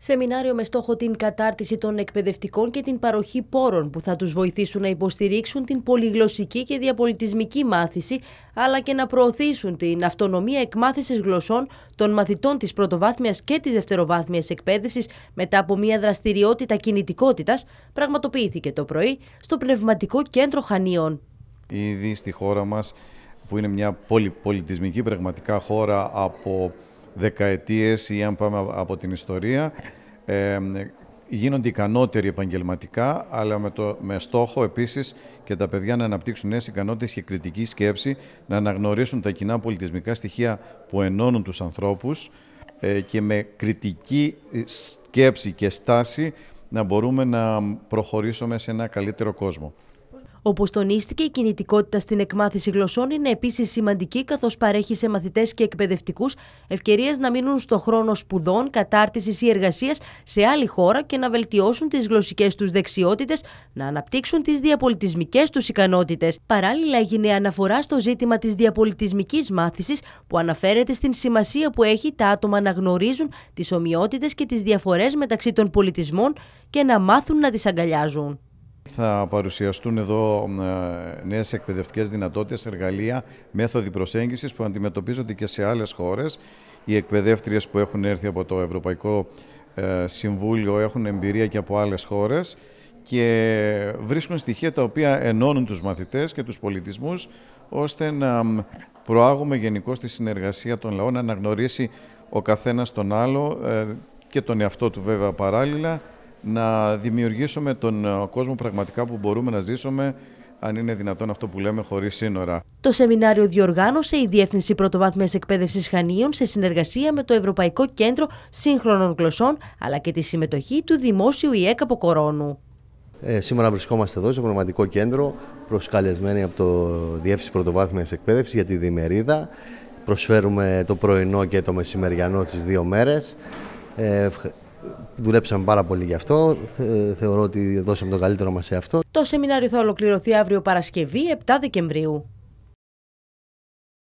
Σεμινάριο με στόχο την κατάρτιση των εκπαιδευτικών και την παροχή πόρων που θα τους βοηθήσουν να υποστηρίξουν την πολυγλωσσική και διαπολιτισμική μάθηση αλλά και να προωθήσουν την αυτονομία εκμάθησης γλωσσών των μαθητών της πρωτοβάθμιας και της δευτεροβάθμιας εκπαίδευσης μετά από μια δραστηριότητα κινητικότητας πραγματοποιήθηκε το πρωί στο Πνευματικό Κέντρο Χανίων. Ήδη στη χώρα μας που είναι μια πολυπολιτισμική πραγματικά χώρα από δεκαετίες ή αν πάμε από την ιστορία, ε, γίνονται ικανότεροι επαγγελματικά, αλλά με, το, με στόχο επίσης και τα παιδιά να αναπτύξουν νέες ικανότητες και κριτική σκέψη, να αναγνωρίσουν τα κοινά πολιτισμικά στοιχεία που ενώνουν τους ανθρώπους ε, και με κριτική ε, σκέψη και στάση να μπορούμε να προχωρήσουμε σε ένα καλύτερο κόσμο. Όπως τονίστηκε, η κινητικότητα στην εκμάθηση γλωσσών είναι επίσης σημαντική, καθώς παρέχει σε μαθητές και εκπαιδευτικούς ευκαιρίες να μείνουν στο χρόνο σπουδών, κατάρτισης ή εργασίας σε άλλη χώρα και να βελτιώσουν τις γλωσσικές τους δεξιότητες, να αναπτύξουν τις διαπολιτισμικές τους ικανότητες. Παράλληλα, έγινε αναφορά στο ζήτημα της διαπολιτισμικής μάθησης, που αναφέρεται στην σημασία που έχει τα άτομα να γνωρίζουν τις ομοιότητες και τις διαφορές μεταξύ των πολιτισμών και να μάθουν να τις αγκαλιάζουν. Θα παρουσιαστούν εδώ ε, νέες εκπαιδευτικές δυνατότητες, εργαλεία, μέθοδοι προσέγγισης που αντιμετωπίζονται και σε άλλες χώρες. Οι εκπαιδεύτριες που έχουν έρθει από το Ευρωπαϊκό ε, Συμβούλιο έχουν εμπειρία και από άλλες χώρες και βρίσκουν στοιχεία τα οποία ενώνουν τους μαθητές και τους πολιτισμούς ώστε να προάγουμε γενικώ τη συνεργασία των λαών, να αναγνωρίσει ο καθένας τον άλλο ε, και τον εαυτό του βέβαια παράλληλα να δημιουργήσουμε τον ε, κόσμο πραγματικά που μπορούμε να ζήσουμε αν είναι δυνατόν αυτό που λέμε χωρίς σύνορα. Το σεμινάριο διοργάνωσε η Διεύθυνση Πρωτοβάθμιας Εκπαίδευσης Χανίων σε συνεργασία με το Ευρωπαϊκό Κέντρο Σύγχρονων Γλωσσών αλλά και τη συμμετοχή του Δημόσιου ΙΕΚ από Κορώνου. Ε, σήμερα βρισκόμαστε εδώ στο πνευματικό κέντρο προσκαλεσμένοι από το Διεύθυνση Πρωτοβάθμιας Εκπαίδευσης για τη Διμερίδα. Προσφέρουμε το πρωινό και το μεσημεριανό τις δύο μέρες. Ε, Δουλέψαμε πάρα πολύ γι' αυτό. θεωρώ ότι δώσαμε το καλύτερο μας σε αυτό. Το σεμινάριο θα ολοκληρωθεί αύριο Παρασκευή 7 Δεκεμβρίου.